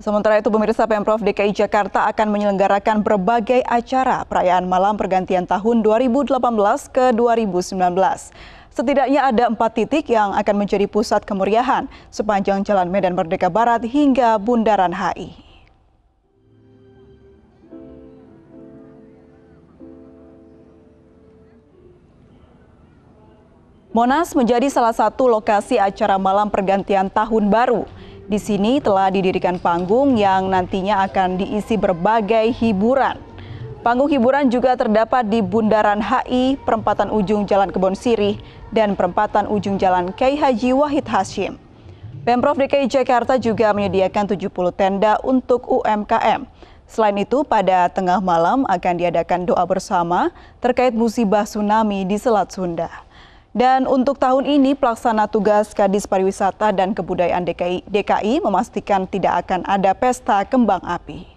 Sementara itu, pemirsa Pemprov DKI Jakarta akan menyelenggarakan berbagai acara perayaan malam pergantian tahun 2018 ke 2019. Setidaknya ada empat titik yang akan menjadi pusat kemeriahan sepanjang Jalan Medan Merdeka Barat hingga Bundaran HI. Monas menjadi salah satu lokasi acara malam pergantian tahun baru. Di sini telah didirikan panggung yang nantinya akan diisi berbagai hiburan. Panggung hiburan juga terdapat di Bundaran HI, perempatan ujung Jalan Kebon Sirih, dan perempatan ujung Jalan KH Haji Wahid Hashim. Pemprov DKI Jakarta juga menyediakan 70 tenda untuk UMKM. Selain itu, pada tengah malam akan diadakan doa bersama terkait musibah tsunami di Selat Sunda. Dan untuk tahun ini pelaksana tugas Kadis Pariwisata dan Kebudayaan DKI, DKI memastikan tidak akan ada pesta kembang api.